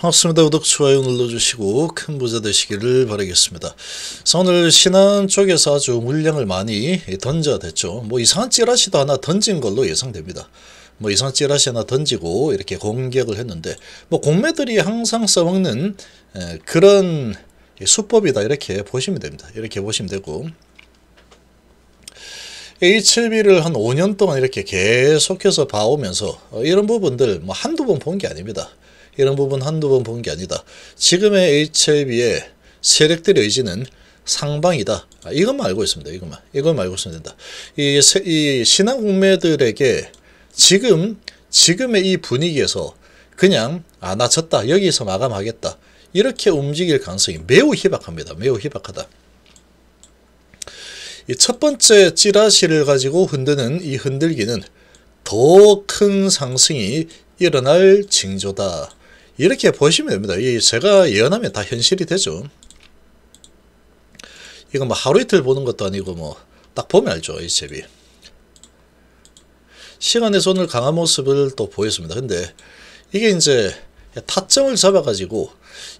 반갑습니다. 구독, 좋아요 눌러주시고 큰 부자 되시기를 바라겠습니다. 오늘 신한 쪽에서 아주 물량을 많이 던져댔죠. 뭐 이상한 찌라시도 하나 던진 걸로 예상됩니다. 뭐 이상한 찌라시 하나 던지고 이렇게 공격을 했는데 뭐 공매들이 항상 써먹는 그런 수법이다 이렇게 보시면 됩니다. 이렇게 보시면 되고 HB를 한 5년 동안 이렇게 계속해서 봐오면서 어, 이런 부분들 뭐 한두 번 본 게 아닙니다. 이런 부분 한두 번 본 게 아니다. 지금의 HB의 세력들의 의지는 상방이다. 아, 이것만 알고 있습니다. 이것만. 이것만 알고 있으면 된다. 이, 이신한국매들에게 지금, 지금의 이 분위기에서 그냥, 아, 나 졌다. 여기서 마감하겠다. 이렇게 움직일 가능성이 매우 희박합니다. 매우 희박하다. 첫 번째 찌라시를 가지고 흔드는 이 흔들기는 더 큰 상승이 일어날 징조다. 이렇게 보시면 됩니다. 이 제가 예언하면 다 현실이 되죠. 이거 뭐 하루 이틀 보는 것도 아니고 뭐 딱 보면 알죠. 이잽비 시간의 손을 강한 모습을 또 보였습니다. 근데 이게 이제 타점을 잡아가지고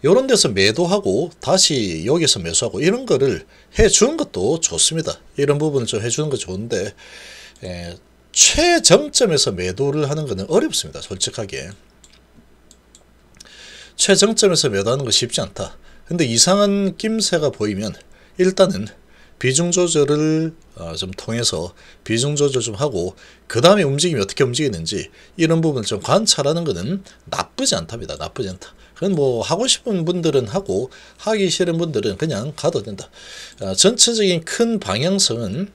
이런 데서 매도하고 다시 여기서 매수하고 이런 거를 해주는 것도 좋습니다. 이런 부분을 좀 해주는 거 좋은데 에, 예, 최정점에서 매도를 하는 것은 어렵습니다. 솔직하게. 최정점에서 매도하는 것이 쉽지 않다. 근데 이상한 낌새가 보이면 일단은 비중 조절을 어, 좀 통해서 비중 조절 좀 하고 그 다음에 움직임이 어떻게 움직이는지 이런 부분을 좀 관찰하는 것은 나쁘지 않답니다. 나쁘지 않다. 그건 뭐 하고 싶은 분들은 하고 하기 싫은 분들은 그냥 가도 된다. 아, 전체적인 큰 방향성은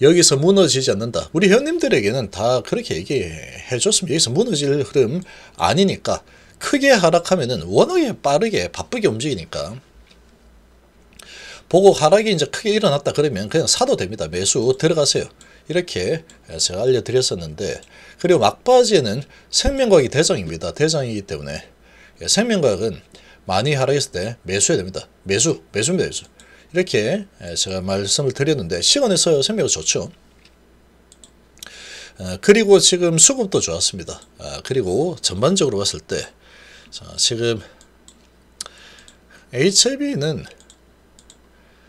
여기서 무너지지 않는다. 우리 회님들에게는다 그렇게 얘기해 줬으면 여기서 무너질 흐름 아니니까 크게 하락하면은 워낙에 빠르게 바쁘게 움직이니까 보고 하락이 이제 크게 일어났다 그러면 그냥 사도 됩니다. 매수 들어가세요. 이렇게 제가 알려드렸었는데 그리고 막바지에는 생명과학이 대상입니다 대장이기 때문에 예, 생명과학은 많이 하락했을 때 매수해야 됩니다. 매수, 매수입니다. 매수. 이렇게 예, 제가 말씀을 드렸는데 시간에서 생명이 좋죠. 어, 그리고 지금 수급도 좋았습니다. 아, 그리고 전반적으로 봤을 때 지금 HIV는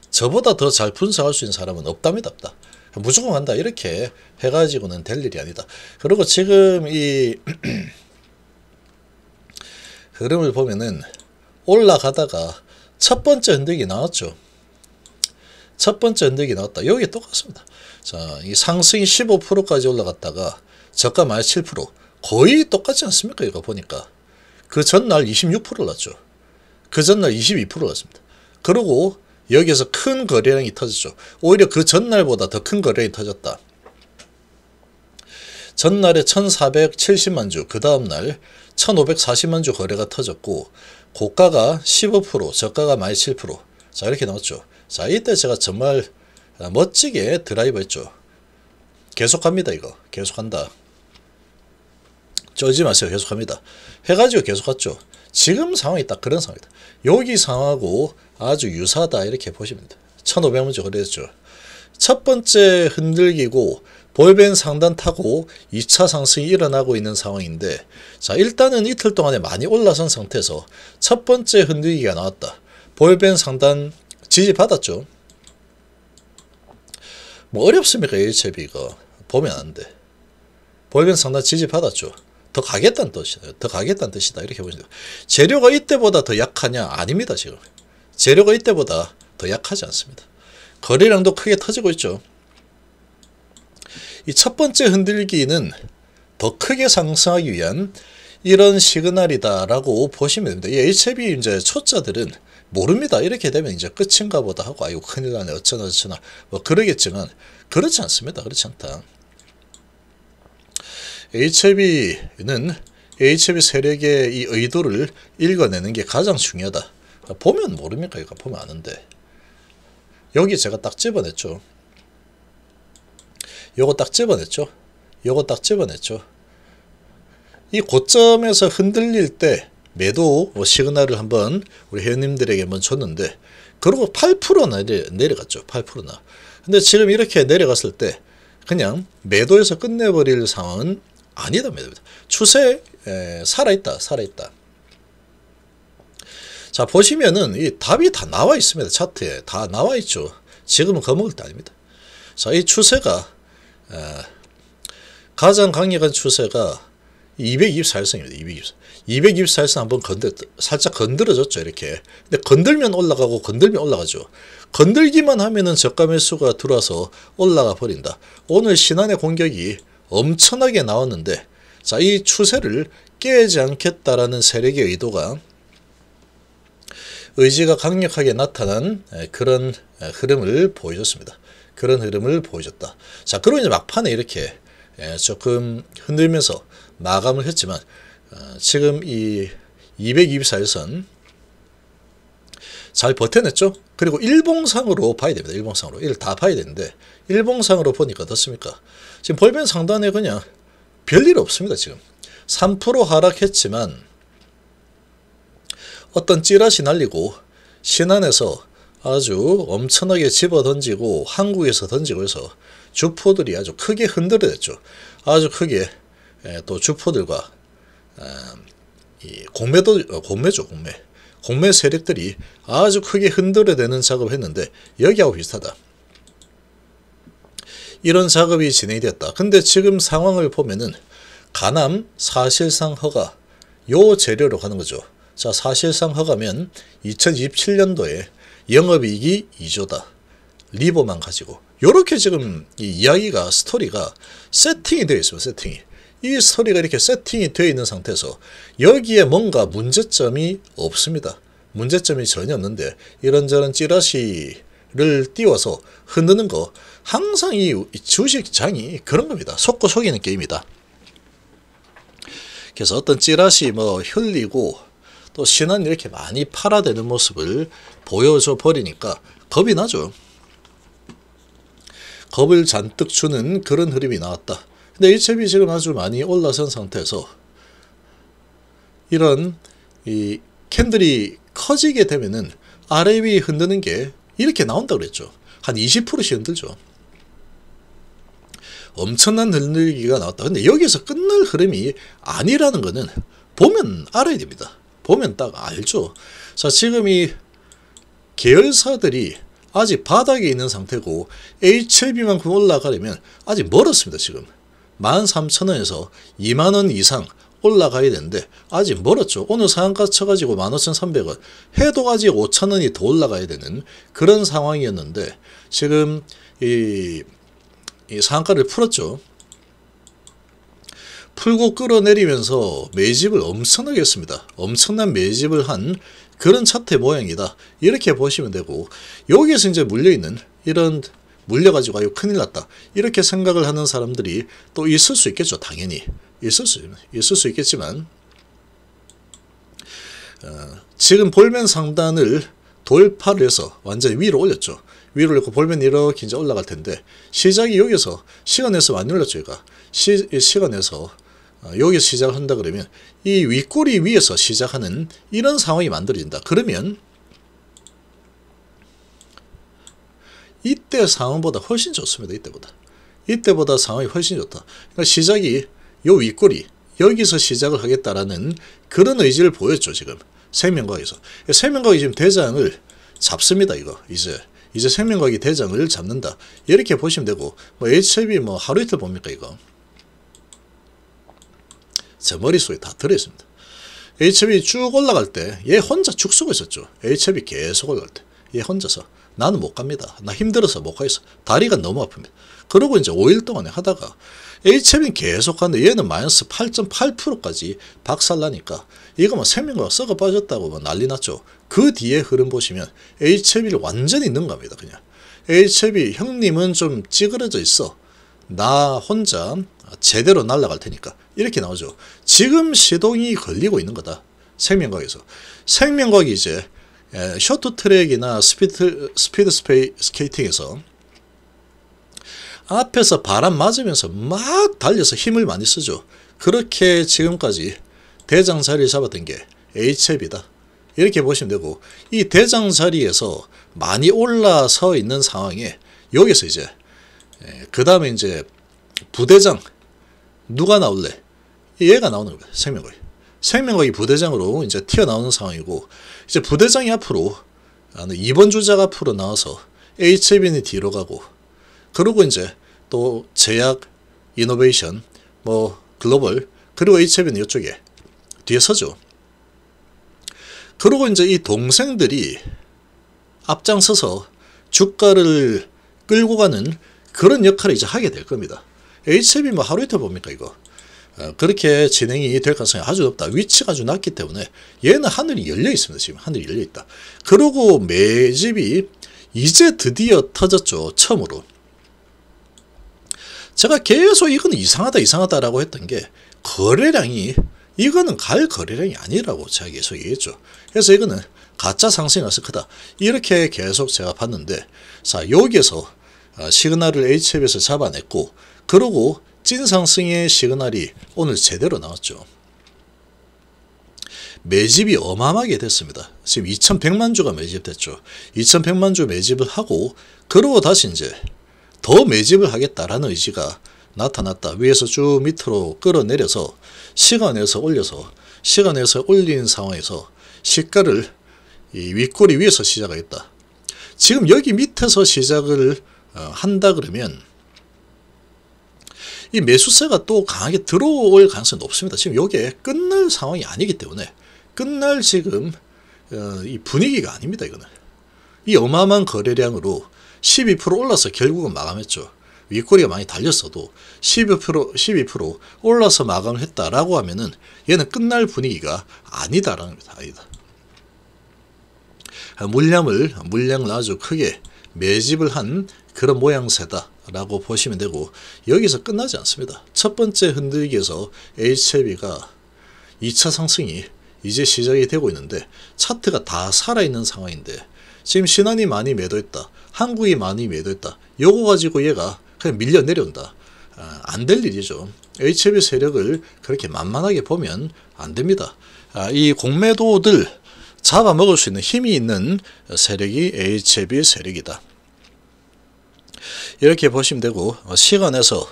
저보다 더 잘 분석할 수 있는 사람은 없답니다. 없다. 무조건 간다 이렇게 해가지고는 될 일이 아니다. 그리고 지금 이 흐름을 보면은 올라가다가 첫 번째 흔들기 나왔죠. 첫 번째 흔들기 나왔다. 여기 똑같습니다. 자, 이 상승이 15%까지 올라갔다가 저가 마이너스 7% 거의 똑같지 않습니까? 이거 보니까. 그 전날 26%올죠그 전날 22%올습니다 그리고 여기에서 큰 거래량이 터졌죠. 오히려 그 전날보다 더 큰 거래량이 터졌다. 전날에 1470만 주, 그 다음날 1540만 주 거래가 터졌고 고가가 15%, 저가가 17%. 자 이렇게 나왔죠. 자 이때 제가 정말 멋지게 드라이브 했죠. 계속합니다 이거. 계속한다. 쩔지 마세요. 계속합니다. 해가지고 계속 갔죠. 지금 상황이 딱 그런 상황이다. 여기 상하고 아주 유사하다 이렇게 보시면 돼. 1500문제 그랬죠. 첫 번째 흔들기고 볼벤 상단 타고 2차 상승이 일어나고 있는 상황인데 자 일단은 이틀 동안에 많이 올라선 상태에서 첫 번째 흔들기가 나왔다. 볼벤 상단 지지 받았죠. 뭐 어렵습니까 HB가 보면 안 돼. 볼벤 상단 지지 받았죠. 더 가겠다는 뜻이다. 더 가겠다는 뜻이다. 이렇게 보시면 재료가 이때보다 더 약하냐? 아닙니다. 지금. 재료가 이때보다 더 약하지 않습니다. 거래량도 크게 터지고 있죠. 이 첫 번째 흔들기는 더 크게 상승하기 위한 이런 시그널이다라고 보시면 됩니다. 이 HB 이제 초짜들은 모릅니다. 이렇게 되면 이제 끝인가 보다 하고 아이고 큰일 나네 어쩌나 저쩌나 뭐 그러겠지만 그렇지 않습니다. 그렇지 않다. h i v 는 h i v 세력의 이 의도를 읽어내는 게 가장 중요하다. 보면 모릅니까? 이거 보면 아는데. 여기 제가 딱 집어냈죠. 요거 딱 집어냈죠. 요거 딱 집어냈죠. 이 고점에서 흔들릴 때 매도 뭐 시그널을 한번 우리 회원님들에게 한번 줬는데 그리고 8%나 내려갔죠. 8%나. 근데 지금 이렇게 내려갔을 때 그냥 매도에서 끝내버릴 상황은 아니다 매듭이다. 추세 에, 살아있다 살아있다. 자 보시면은 이 답이 다 나와 있습니다 차트에 다 나와 있죠. 지금은 거먹을 때 아닙니다. 자이 추세가 에, 가장 강력한 추세가 224일선입니다. 224. 224일선 한번 건드 살짝 건드려졌죠. 이렇게. 근데 건들면 올라가고 건들면 올라가죠. 건들기만 하면은 저가 매수가 들어와서 올라가 버린다. 오늘 신한의 공격이 엄청나게 나왔는데 자, 이 추세를 깨지 않겠다라는 세력의 의도가 의지가 강력하게 나타난 그런 흐름을 보여줬습니다. 그런 흐름을 보여줬다. 자, 그리고 이제 막판에 이렇게 조금 흔들면서 마감을 했지만 어, 지금 이 224일선 잘 버텨냈죠. 그리고 일봉상으로 봐야 됩니다. 일봉상으로. 이를 다 봐야 되는데 일봉상으로 보니까 어떻습니까? 지금 볼면 상단에 그냥 별일 없습니다. 지금 3% 하락했지만 어떤 찌라시 날리고 신안에서 아주 엄청나게 집어던지고 한국에서 던지고 해서 주포들이 아주 크게 흔들어졌죠. 아주 크게 예, 또 주포들과 음, 공매도 어, 공매죠 공매 공매 세력들이 아주 크게 흔들어대는 작업을 했는데 여기하고 비슷하다. 이런 작업이 진행이 됐다. 근데 지금 상황을 보면은 가남 사실상 허가 요 재료로 가는 거죠. 자 사실상 허가면 2027년도에 영업이익이 2조다. 리버만 가지고 요렇게 지금 이 이야기가 스토리가 세팅이 되어 있어요. 세팅이. 이 서리가 이렇게 세팅이 되어 있는 상태에서 여기에 뭔가 문제점이 없습니다. 문제점이 전혀 없는데 이런저런 찌라시를 띄워서 흔드는 거 항상 이 주식장이 그런 겁니다. 속고 속이는 게임이다. 그래서 어떤 찌라시 뭐 흘리고 또 신한 이렇게 많이 팔아대는 모습을 보여줘 버리니까 겁이 나죠. 겁을 잔뜩 주는 그런 흐름이 나왔다. 근데 HLB 지금 아주 많이 올라선 상태에서 이런 이 캔들이 커지게 되면은 아래 위 흔드는 게 이렇게 나온다 고 그랬죠. 한 20%씩 흔들죠. 엄청난 흔들기가 나왔다. 근데 여기서 끝날 흐름이 아니라는 거는 보면 알아야 됩니다. 보면 딱 알죠. 자, 지금 이 계열사들이 아직 바닥에 있는 상태고 HLB만큼 올라가려면 아직 멀었습니다, 지금. 13,000원에서 2만원 이상 올라가야 되는데 아직 멀었죠. 오늘 상한가 쳐가지고 15,300원 해도 아직 5,000원이 더 올라가야 되는 그런 상황이었는데 지금 이, 이 상한가를 풀었죠. 풀고 끌어내리면서 매집을 엄청나게 했습니다. 엄청난 매집을 한 그런 차트 모양이다. 이렇게 보시면 되고 여기에서 이제 물려있는 이런 물려가지고 아유 큰일 났다. 이렇게 생각을 하는 사람들이 또 있을 수 있겠죠. 당연히. 있을 수, 있을 수 있겠지만 어, 지금 볼멘 상단을 돌파를 해서 완전히 위로 올렸죠. 위로 올렸고 볼멘 이렇게 이제 올라갈 텐데 시작이 여기서 시간에서 많이 올렸죠. 얘가. 시, 간에서 어, 여기서 시작한다 그러면 이 윗꼬리 위에서 시작하는 이런 상황이 만들어진다. 그러면 이때 상황보다 훨씬 좋습니다. 이때보다. 이때보다 상황이 훨씬 좋다. 그러니까 시작이 요 윗꼬리 여기서 시작을 하겠다라는 그런 의지를 보였죠. 지금 생명과학에서. 생명과학이 지금 대장을 잡습니다. 이거 이제. 이제 생명과학이 대장을 잡는다. 이렇게 보시면 되고 뭐 HIV 뭐 하루 이틀 봅니까 이거. 제 머릿속에 다 들어있습니다. HIV 쭉 올라갈 때 얘 혼자 죽 쓰고 있었죠. HIV 계속 올라갈 때. 얘 예, 혼자서 나는 못 갑니다. 나 힘들어서 못 가겠어. 다리가 너무 아픕니다. 그러고 이제 5일 동안에 하다가 HM이 계속 하는데 얘는 마이너스 8.8%까지 박살나니까 이거 막 뭐 생명과 썩어 빠졌다고 막 뭐 난리 났죠. 그 뒤에 흐름 보시면 h m 이 완전히 능갑니다. 그냥 HM이 형님은 좀 찌그러져 있어. 나 혼자 제대로 날아갈 테니까 이렇게 나오죠. 지금 시동이 걸리고 있는 거다. 생명과학에서. 생명과학이 이제 쇼트트랙이나 예, 스피드, 스피드 스페이, 스케이팅에서 앞에서 바람 맞으면서 막 달려서 힘을 많이 쓰죠. 그렇게 지금까지 대장살이 잡았던 게 H앱이다. 이렇게 보시면 되고 이대장자리에서 많이 올라서 있는 상황에 여기서 이제 예, 그 다음에 이제 부대장 누가 나올래? 얘가 나오는 거예요. 생명거의. 생명거의 부대장으로 이제 튀어나오는 상황이고 이제 부대장이 앞으로 아니 2번 주자가 앞으로 나와서 HB는 뒤로 가고 그리고 이제 또 제약, 이노베이션, 뭐 글로벌 그리고 HB는 이쪽에 뒤에 서죠. 그리고 이제 이 동생들이 앞장서서 주가를 끌고 가는 그런 역할을 이제 하게 될 겁니다. HB 뭐 하루 이틀 봅니까 이거? 어, 그렇게 진행이 될 가능성이 아주 높다. 위치가 아주 낮기 때문에 얘는 하늘이 열려 있습니다. 지금 하늘이 열려 있다. 그러고 매집이 이제 드디어 터졌죠. 처음으로. 제가 계속 이건 이상하다 이상하다라고 했던 게 거래량이 이거는 갈 거래량이 아니라고 제가 계속 얘기했죠. 그래서 이거는 가짜 상승이라서 크다. 이렇게 계속 제가 봤는데 자 여기에서 어, 시그널을 HF에서 잡아냈고 그러고 진상승의 시그널이 오늘 제대로 나왔죠. 매집이 어마어마하게 됐습니다. 지금 2100만 주가 매집됐죠. 2100만 주 매집을 하고 그러고 다시 이제 더 매집을 하겠다라는 의지가 나타났다. 위에서 쭉 밑으로 끌어내려서 시간에서 올려서 시간에서 올린 상황에서 시가를 이 윗꼬리 위에서 시작했다 지금 여기 밑에서 시작을 어, 한다 그러면 이 매수세가 또 강하게 들어올 가능성이 높습니다. 지금 이게 끝날 상황이 아니기 때문에 끝날 지금 어, 이 분위기가 아닙니다. 이거는 이 어마어마한 거래량으로 12% 올라서 결국은 마감했죠. 윗꼬리가 많이 달렸어도 12% 12% 올라서 마감을 했다라고 하면은 얘는 끝날 분위기가 아니다라는 겁니다. 아니다. 물량을 물량을 아주 크게 매집을 한 그런 모양새다. 라고 보시면 되고 여기서 끝나지 않습니다. 첫 번째 흔들기에서 HLB가 2차 상승이 이제 시작이 되고 있는데 차트가 다 살아있는 상황인데 지금 신한이 많이 매도했다. 한국이 많이 매도했다. 요거 가지고 얘가 그냥 밀려 내려온다. 아, 안될 일이죠. HLB 세력을 그렇게 만만하게 보면 안 됩니다. 아, 이 공매도들 잡아먹을 수 있는 힘이 있는 세력이 HLB 세력이다. 이렇게 보시면 되고 어, 시간에서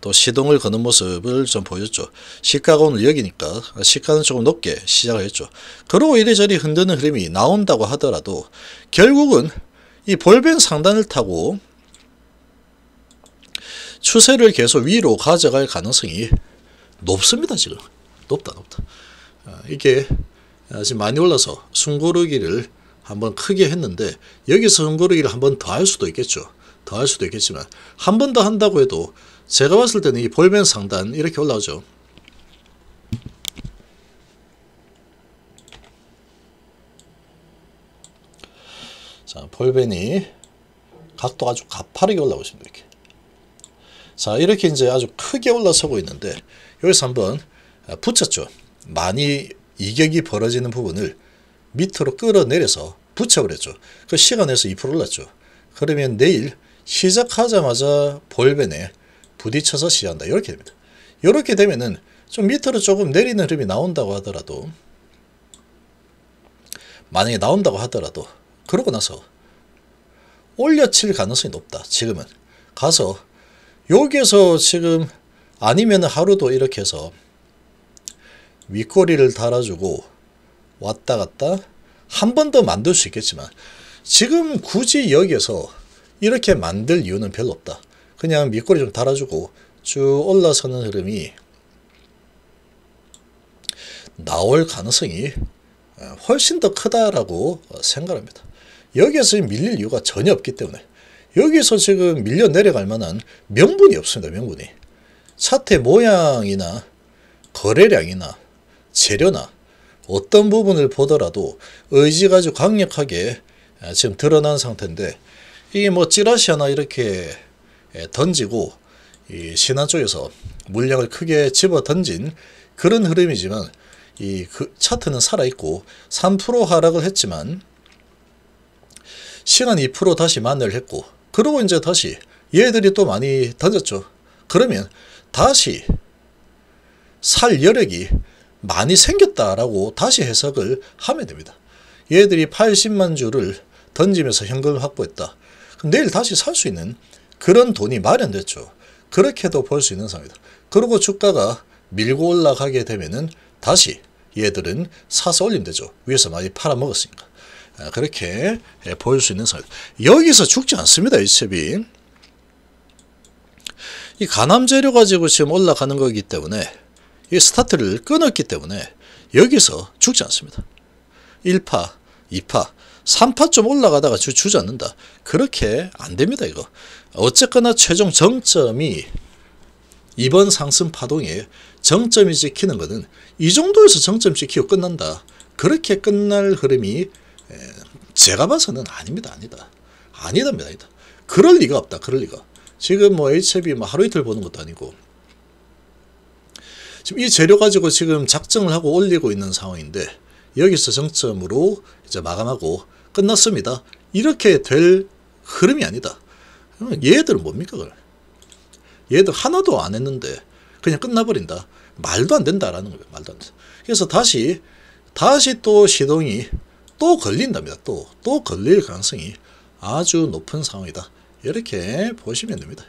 또 시동을 거는 모습을 좀 보여줬죠. 시가가 오늘 여기니까 시가는 조금 높게 시작을 했죠. 그러고 이래저리 흔드는 흐름이 나온다고 하더라도 결국은 이 볼벤 상단을 타고 추세를 계속 위로 가져갈 가능성이 높습니다. 지금 높다 높다. 어, 이게 어, 지금 많이 올라서 숨고르기를 한번 크게 했는데 여기서 숨고르기를 한번 더 할 수도 있겠죠. 더할 수도 있겠지만 한 번 더 한다고 해도 제가 봤을 때는 이 볼멘 상단 이렇게 올라오죠. 자, 볼벤이 각도 아주 가파르게 올라오고 니다 이렇게. 자, 이렇게 이제 아주 크게 올라서고 있는데 여기서 한번 아, 붙였죠. 많이 이격이 벌어지는 부분을 밑으로 끌어내려서 붙여버렸죠. 그 시간에서 2% 올랐죠. 그러면 내일 시작하자마자 볼벤에 부딪혀서 시한다. 작 이렇게 됩니다. 이렇게 되면은 좀 밑으로 조금 내리는 흐름이 나온다고 하더라도 만약에 나온다고 하더라도 그러고 나서 올려칠 가능성이 높다. 지금은 가서 여기에서 지금 아니면 하루도 이렇게 해서 윗꼬리를 달아주고 왔다 갔다 한 번 더 만들 수 있겠지만 지금 굳이 여기에서 이렇게 만들 이유는 별로 없다. 그냥 밑꼬리 좀 달아주고 쭉 올라서는 흐름이 나올 가능성이 어, 훨씬 더 크다라고 어, 생각합니다. 여기에서 밀릴 이유가 전혀 없기 때문에 여기서 지금 밀려 내려갈 만한 명분이 없습니다. 명분이. 차트 모양이나 거래량이나 재료나 어떤 부분을 보더라도 의지가 아주 강력하게 어, 지금 드러난 상태인데 이뭐 찌라시 하나 이렇게 예, 던지고 이 신안 쪽에서 물량을 크게 집어 던진 그런 흐름이지만 이 그 차트는 살아있고 3% 하락을 했지만 시간 2% 다시 만회를 했고 그러고 이제 다시 얘들이 또 많이 던졌죠. 그러면 다시 살 여력이 많이 생겼다라고 다시 해석을 하면 됩니다. 얘들이 80만 주를 던지면서 현금을 확보했다. 내일 다시 살 수 있는 그런 돈이 마련됐죠. 그렇게도 볼 수 있는 상황이다. 그리고 주가가 밀고 올라가게 되면은 다시 얘들은 사서 올리면 되죠. 위에서 많이 팔아먹었으니까. 아, 그렇게 볼수 예, 있는 상황 입니다 여기서 죽지 않습니다. 이 챕이. 이 가남재료 가지고 지금 올라가는 거기 때문에 이 스타트를 끊었기 때문에 여기서 죽지 않습니다. 1파, 2파 3파 좀 올라가다가 주, 주저앉는다. 그렇게 안 됩니다, 이거. 어쨌거나 최종 정점이 이번 상승 파동에 정점이 지키는 것은 이 정도에서 정점 찍히고 끝난다. 그렇게 끝날 흐름이 제가 봐서는 아닙니다. 아니다. 아니다니다 아니다. 그럴 리가 없다. 그럴 리가. 지금 뭐 HB 뭐 하루 이틀 보는 것도 아니고 지금 이 재료 가지고 지금 작정을 하고 올리고 있는 상황인데 여기서 정점으로 이제 마감하고 끝났습니다. 이렇게 될 흐름이 아니다. 얘들은 뭡니까 그걸? 얘들 하나도 안 했는데 그냥 끝나버린다. 말도 안 된다라는 거예요. 말도 안 돼. 그래서 다시 다시 또 시동이 또 걸린답니다. 또또 걸릴 가능성이 아주 높은 상황이다. 이렇게 보시면 됩니다.